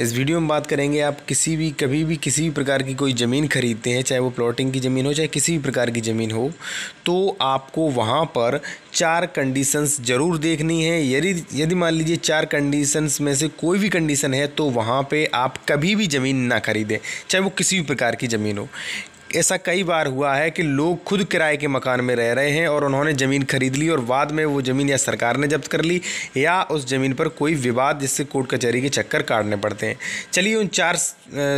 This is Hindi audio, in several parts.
इस वीडियो में बात करेंगे आप किसी भी कभी भी किसी भी प्रकार की कोई ज़मीन खरीदते हैं चाहे वो प्लॉटिंग की ज़मीन हो चाहे किसी भी प्रकार की ज़मीन हो तो आपको वहाँ पर चार कंडीशंस ज़रूर देखनी है यदि यदि मान लीजिए चार कंडीशंस में से कोई भी कंडीशन है तो वहाँ पर आप कभी भी ज़मीन ना खरीदें चाहे वो किसी भी प्रकार की ज़मीन हो ऐसा कई बार हुआ है कि लोग खुद किराए के मकान में रह रहे हैं और उन्होंने ज़मीन खरीद ली और बाद में वो ज़मीन या सरकार ने जब्त कर ली या उस ज़मीन पर कोई विवाद जिससे कोर्ट कचहरी के चक्कर काटने पड़ते हैं चलिए उन चार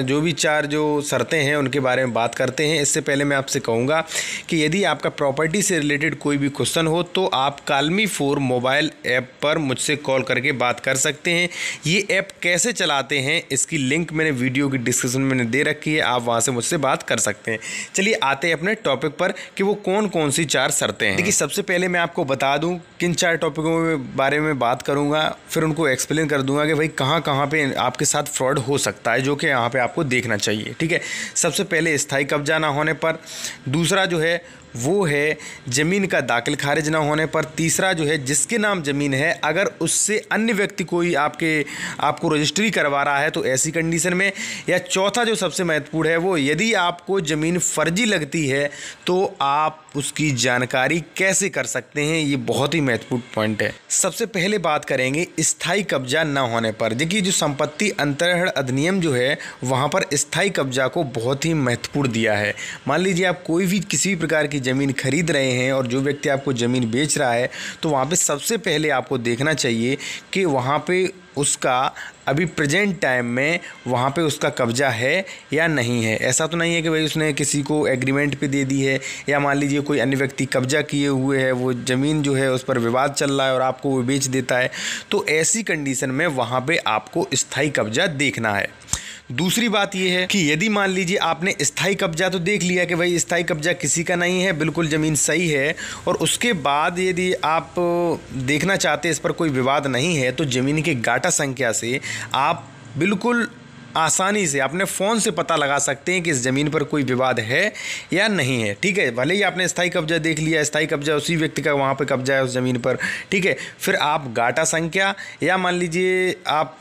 जो भी चार जो शर्तें हैं उनके बारे में बात करते हैं इससे पहले मैं आपसे कहूँगा कि यदि आपका प्रॉपर्टी से रिलेटेड कोई भी क्वेश्चन हो तो आप कालमी फोर मोबाइल ऐप पर मुझसे कॉल करके बात कर सकते हैं ये ऐप कैसे चलाते हैं इसकी लिंक मैंने वीडियो की डिस्क्रिप्शन में दे रखी है आप वहाँ से मुझसे बात कर सकते हैं में चलिए आते हैं अपने टॉपिक पर कि वो कौन कौन सी चार शर्तें हैं देखिए सबसे पहले मैं आपको बता दूं किन चार टॉपिकों के बारे में बात करूंगा फिर उनको एक्सप्लेन कर दूंगा कि भाई कहाँ कहाँ पे आपके साथ फ्रॉड हो सकता है जो कि यहाँ पे आपको देखना चाहिए ठीक है सबसे पहले स्थायी कब्जा ना होने पर दूसरा जो है वो है ज़मीन का दाखिल खारिज ना होने पर तीसरा जो है जिसके नाम ज़मीन है अगर उससे अन्य व्यक्ति कोई आपके आपको रजिस्ट्री करवा रहा है तो ऐसी कंडीशन में या चौथा जो सबसे महत्वपूर्ण है वो यदि आपको ज़मीन फर्जी लगती है तो आप उसकी जानकारी कैसे कर सकते हैं ये बहुत ही महत्वपूर्ण पॉइंट है सबसे पहले बात करेंगे स्थाई कब्जा न होने पर देखिए जो संपत्ति अंतरहण अधिनियम जो है वहाँ पर स्थाई कब्जा को बहुत ही महत्वपूर्ण दिया है मान लीजिए आप कोई भी किसी भी प्रकार की की ज़मीन ख़रीद रहे हैं और जो व्यक्ति आपको ज़मीन बेच रहा है तो वहाँ पे सबसे पहले आपको देखना चाहिए कि वहाँ पे उसका अभी प्रेजेंट टाइम में वहाँ पे उसका कब्जा है या नहीं है ऐसा तो नहीं है कि भाई उसने किसी को एग्रीमेंट पे दे दी है या मान लीजिए कोई अन्य व्यक्ति कब्जा किए हुए है वो ज़मीन जो है उस पर विवाद चल रहा है और आपको वो बेच देता है तो ऐसी कंडीशन में वहाँ पे आपको स्थायी कब्जा देखना है दूसरी बात यह है कि यदि मान लीजिए आपने स्थाई कब्जा तो देख लिया कि भाई स्थाई कब्जा किसी का नहीं है बिल्कुल ज़मीन सही है और उसके बाद यदि आप देखना चाहते इस पर कोई विवाद नहीं है तो ज़मीन के गाटा संख्या से आप बिल्कुल आसानी से अपने फ़ोन से पता लगा सकते हैं कि इस ज़मीन पर कोई विवाद है या नहीं है ठीक है भले ही आपने स्थाई कब्जा देख लिया स्थाई कब्जा उसी व्यक्ति का वहाँ पर कब्जा है उस ज़मीन पर ठीक है फिर आप गाटा संख्या या मान लीजिए आप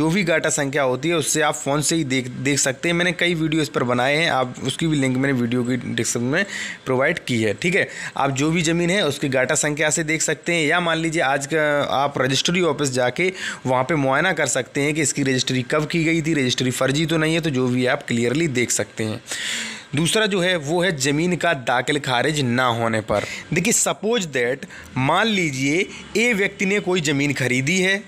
जो भी गाटा संख्या होती है उससे आप फ़ोन से ही देख देख सकते हैं मैंने कई वीडियो इस पर बनाए हैं आप उसकी भी लिंक मैंने वीडियो की डिस्क्रिप्शन में प्रोवाइड की है ठीक है आप जो भी ज़मीन है उसकी गाटा संख्या से देख सकते हैं या मान लीजिए आज का आप रजिस्ट्री ऑफिस जाके वहाँ पर मुआयना कर सकते हैं कि इसकी रजिस्ट्री कब की गई थी रजिस्ट्री फर्जी तो नहीं है तो जो भी आप क्लियरली देख सकते हैं दूसरा जो है वो है ज़मीन का दाखिल खारिज ना होने पर देखिए सपोज दैट मान लीजिए ए व्यक्ति ने कोई ज़मीन खरीदी है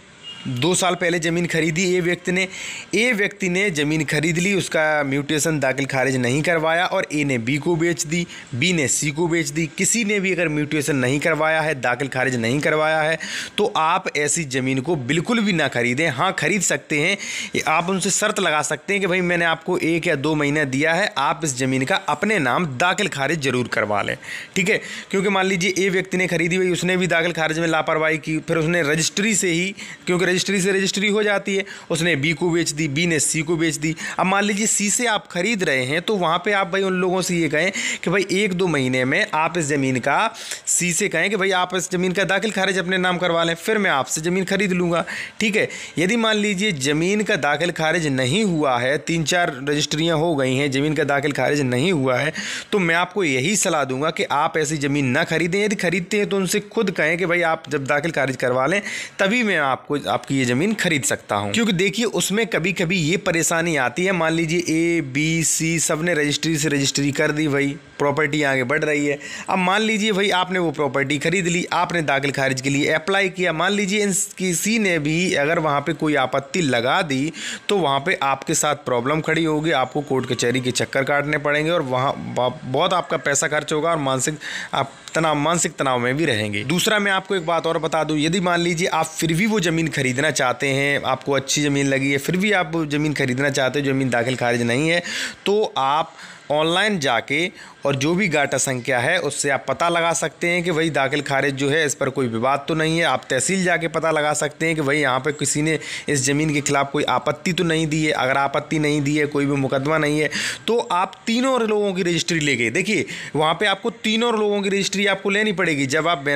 दो साल पहले ज़मीन खरीदी ए व्यक्ति ने ए व्यक्ति ने ज़मीन खरीद ली उसका म्यूटेशन दाखिल खारिज नहीं करवाया और ए ने बी को बेच दी बी ने सी को बेच दी किसी ने भी अगर म्यूटेशन नहीं करवाया है दाखिल खारिज नहीं करवाया है तो आप ऐसी ज़मीन को बिल्कुल भी ना खरीदें हाँ खरीद सकते हैं आप उनसे शर्त लगा सकते हैं कि भाई मैंने आपको एक या दो महीना दिया है आप इस ज़मीन का अपने नाम दाखिल खारिज ज़रूर करवा लें ठीक है क्योंकि मान लीजिए ए व्यक्ति ने खरीदी हुई उसने भी दाखिल खारिज में लापरवाही की फिर उसने रजिस्ट्री से ही क्योंकि रजिस्ट्री से रजिस्ट्री हो जाती है उसने बी को बेच दी बी ने सी को बेच दी अब मान लीजिए सी से आप खरीद रहे हैं तो वहाँ पर आप भाई उन लोगों से ये कहें कि भाई एक दो महीने में आप इस ज़मीन का सी से कहें कि भाई आप इस ज़मीन का दाखिल खारिज अपने नाम करवा लें फिर मैं आपसे ज़मीन खरीद लूँगा ठीक है यदि मान लीजिए ज़मीन का दाखिल खारिज नहीं हुआ है तीन चार रजिस्ट्रियाँ हो गई हैं ज़मीन का दाखिल खारिज नहीं हुआ है तो मैं आपको यही सलाह दूंगा कि आप ऐसी ज़मीन ना खरीदें यदि खरीदते हैं तो उनसे खुद कहें कि भाई आप जब दाखिल खारिज करवा लें तभी मैं आपको आप आपकी ये ज़मीन खरीद सकता हूँ क्योंकि देखिए उसमें कभी कभी ये परेशानी आती है मान लीजिए ए बी सी सब ने रजिस्ट्री से रजिस्ट्री कर दी भाई प्रॉपर्टी आगे बढ़ रही है अब मान लीजिए भाई आपने वो प्रॉपर्टी खरीद ली आपने दाखिल खारिज के लिए अप्लाई किया मान लीजिए इन किसी ने भी अगर वहाँ पे कोई आपत्ति लगा दी तो वहाँ पे आपके साथ प्रॉब्लम खड़ी होगी आपको कोर्ट कचहरी के चक्कर काटने पड़ेंगे और वहाँ बहुत आपका पैसा खर्च होगा और मानसिक आप तनाव मानसिक तनाव में भी रहेंगे दूसरा मैं आपको एक बात और बता दूँ यदि मान लीजिए आप फिर भी वो ज़मीन खरीद ख़रीदना चाहते हैं आपको अच्छी ज़मीन लगी है फिर भी आप ज़मीन ख़रीदना चाहते हो ज़मीन दाखिल खारिज नहीं है तो आप ऑनलाइन जाके और जो भी गाटा संख्या है उससे आप पता लगा सकते हैं कि वही दाखिल खारिज जो है इस पर कोई विवाद तो नहीं है आप तहसील जाके पता लगा सकते हैं कि भाई यहाँ पर किसी ने इस ज़मीन के खिलाफ कोई आपत्ति तो नहीं दी है अगर आपत्ति नहीं दी है कोई भी मुकदमा नहीं है तो आप तीनों लोगों की रजिस्ट्री ले गए देखिए वहाँ पर आपको तीनों लोगों की रजिस्ट्री आपको लेनी पड़ेगी जब आप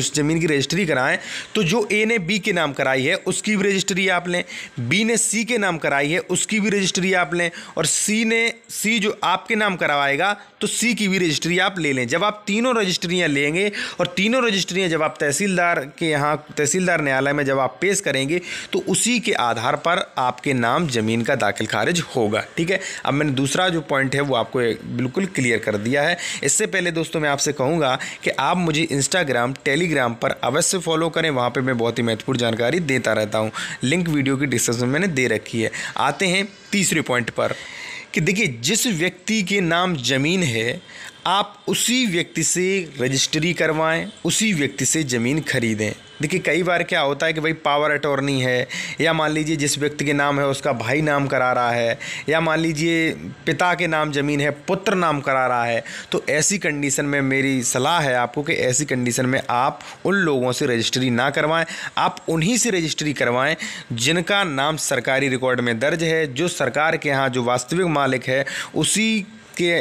उस ज़मीन की रजिस्ट्री कराएँ तो जो ए ने बी के नाम कराई है उसकी भी रजिस्ट्री आप लें बी ने सी के नाम कराई है उसकी भी रजिस्ट्री आप लें और सी ने सी जो आप आपके नाम करवाएगा तो सी की भी रजिस्ट्री आप ले लें जब आप तीनों रजिस्ट्रियाँ लेंगे और तीनों रजिस्ट्रियाँ जब आप तहसीलदार के यहाँ तहसीलदार न्यायालय में जब आप पेश करेंगे तो उसी के आधार पर आपके नाम ज़मीन का दाखिल खारिज होगा ठीक है अब मैंने दूसरा जो पॉइंट है वो आपको बिल्कुल क्लियर कर दिया है इससे पहले दोस्तों मैं आपसे कहूँगा कि आप मुझे इंस्टाग्राम टेलीग्राम पर अवश्य फॉलो करें वहाँ पर मैं बहुत ही महत्वपूर्ण जानकारी देता रहता हूँ लिंक वीडियो की डिस्क्रिप्शन मैंने दे रखी है आते हैं तीसरे पॉइंट पर कि देखिए जिस व्यक्ति के नाम ज़मीन है आप उसी व्यक्ति से रजिस्ट्री करवाएं उसी व्यक्ति से ज़मीन खरीदें देखिए कई बार क्या होता है कि भाई पावर अटॉर्नी है या मान लीजिए जिस व्यक्ति के नाम है उसका भाई नाम करा रहा है या मान लीजिए पिता के नाम ज़मीन है पुत्र नाम करा रहा है तो ऐसी कंडीशन में मेरी सलाह है आपको कि ऐसी कंडीशन में आप उन लोगों से रजिस्ट्री ना करवाएं आप उन्हीं से रजिस्ट्री करवाएं जिनका नाम सरकारी रिकॉर्ड में दर्ज है जो सरकार के यहाँ जो वास्तविक मालिक है उसी के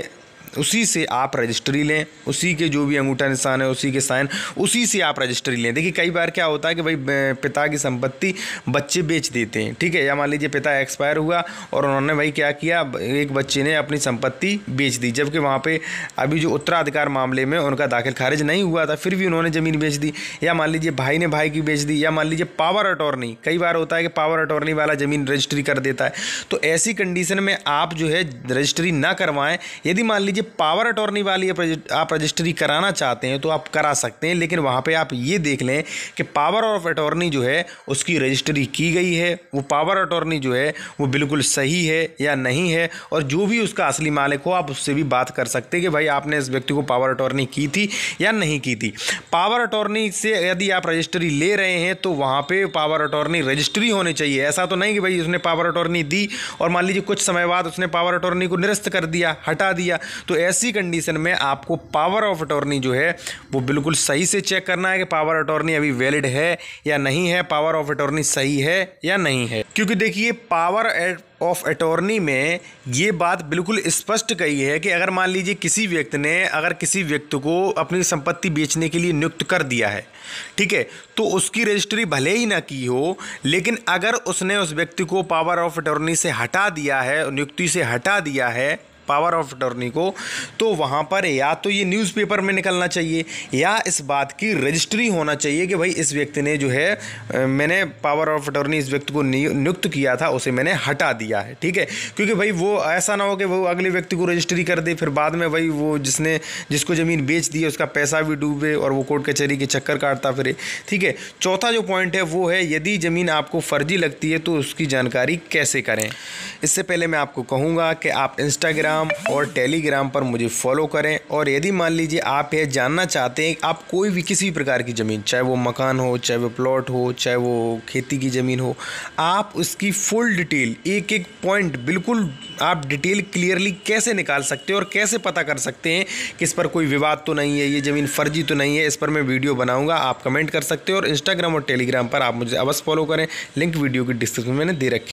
उसी से आप रजिस्ट्री लें उसी के जो भी अंगूठा निशान है उसी के साइन उसी से आप रजिस्ट्री लें देखिए कई बार क्या होता है कि भाई पिता की संपत्ति बच्चे बेच देते हैं ठीक है या मान लीजिए पिता एक्सपायर हुआ और उन्होंने भाई क्या किया एक बच्चे ने अपनी संपत्ति बेच दी जबकि वहाँ पर अभी जो उत्तराधिकार मामले में उनका दाखिल खारिज नहीं हुआ था फिर भी उन्होंने ज़मीन बेच दी या मान लीजिए भाई ने भाई की बेच दी या मान लीजिए पावर अटॉर्नी कई बार होता है कि पावर अटॉर्नी वाला ज़मीन रजिस्ट्री कर देता है तो ऐसी कंडीशन में आप जो है रजिस्ट्री ना करवाएं यदि मान लीजिए लीजिए पावर अटॉर्नी वाली आप रजिस्ट्री कराना चाहते हैं तो आप करा सकते हैं लेकिन वहाँ पे आप ये देख लें कि पावर ऑफ अटॉर्नी जो है उसकी रजिस्ट्री की गई है वो पावर अटॉर्नी जो है वो बिल्कुल सही है या नहीं है और जो भी उसका असली मालिक हो आप उससे भी बात कर सकते हैं कि भाई आपने इस व्यक्ति को पावर अटॉर्नी की थी या नहीं की थी पावर अटॉर्नी से यदि आप रजिस्ट्री ले रहे हैं तो वहाँ पर पावर अटॉर्नी रजिस्ट्री होनी चाहिए ऐसा तो नहीं कि भाई उसने पावर अटॉर्नी दी और मान लीजिए कुछ समय बाद उसने पावर अटॉर्नी को निरस्त कर दिया हटा दिया तो ऐसी कंडीशन में आपको पावर ऑफ अटॉर्नी जो है वो बिल्कुल सही से चेक करना है कि पावर अटॉर्नी अभी वैलिड है या नहीं है पावर ऑफ अटॉर्नी सही है या नहीं है क्योंकि देखिए पावर ऑफ अटॉर्नी में ये बात बिल्कुल स्पष्ट कही है कि अगर मान लीजिए किसी व्यक्ति ने अगर किसी व्यक्ति को अपनी संपत्ति बेचने के लिए नियुक्त कर दिया है ठीक है तो उसकी रजिस्ट्री भले ही ना की हो लेकिन अगर उसने उस व्यक्ति को पावर ऑफ अटॉर्नी से हटा दिया है नियुक्ति से हटा दिया है पावर ऑफ अटॉर्नी को तो वहाँ पर या तो ये न्यूज़पेपर में निकलना चाहिए या इस बात की रजिस्ट्री होना चाहिए कि भाई इस व्यक्ति ने जो है मैंने पावर ऑफ अटॉर्नी इस व्यक्ति को नियुक्त किया था उसे मैंने हटा दिया है ठीक है क्योंकि भाई वो ऐसा ना हो कि वो अगले व्यक्ति को रजिस्ट्री कर दे फिर बाद में भाई वो जिसने जिसको ज़मीन बेच दी उसका पैसा भी डूबे और वो कोर्ट कचहरी के चक्कर काटता फिरे ठीक है चौथा जो पॉइंट है वो है यदि ज़मीन आपको फर्जी लगती है तो उसकी जानकारी कैसे करें इससे पहले मैं आपको कहूँगा कि आप इंस्टाग्राम इंस्टाग्राम और टेलीग्राम पर मुझे फॉलो करें और यदि मान लीजिए आप यह जानना चाहते हैं आप कोई भी किसी भी प्रकार की ज़मीन चाहे वो मकान हो चाहे वो प्लॉट हो चाहे वो खेती की ज़मीन हो आप उसकी फुल डिटेल एक एक पॉइंट बिल्कुल आप डिटेल क्लियरली कैसे निकाल सकते हैं और कैसे पता कर सकते हैं कि इस पर कोई विवाद तो नहीं है ये ज़मीन फर्जी तो नहीं है इस पर मैं वीडियो बनाऊँगा आप कमेंट कर सकते हो और इंस्टाग्राम और टेलीग्राम पर आप मुझे अवश्य फॉलो करें लिंक वीडियो की डिस्क्रिप्शन में मैंने दे रखी